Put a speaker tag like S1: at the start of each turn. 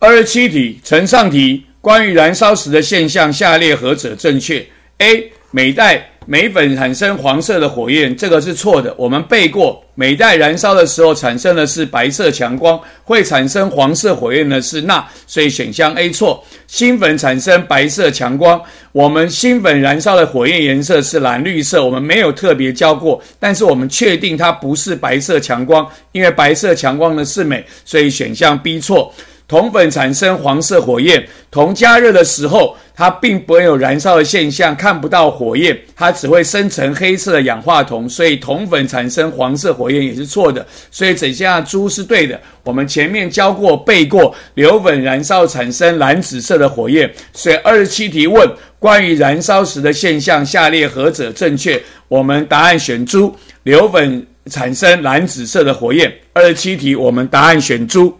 S1: 二十七题，呈上题，关于燃烧时的现象，下列何者正确？A. 每袋镁粉产生黄色的火焰，这个是错的。我们背过每袋燃烧的时候产生的是白色强光，会产生黄色火焰的是钠，所以选项 A 错。锌粉产生白色强光，我们锌粉燃烧的火焰颜色是蓝绿色，我们没有特别教过，但是我们确定它不是白色强光，因为白色强光的是镁，所以选项 B 错。铜粉产生黄色火焰，铜加热的时候它并没有燃烧的现象，看不到火焰，它只会生成黑色的氧化铜，所以铜粉产生黄色火焰也是错的，所以怎样？下猪是对的。我们前面教过、背过，硫粉燃烧产生蓝紫色的火焰，所以二十七题问关于燃烧时的现象，下列何者正确？我们答案选猪，硫粉产生蓝紫色的火焰。二十七题我们答案选猪。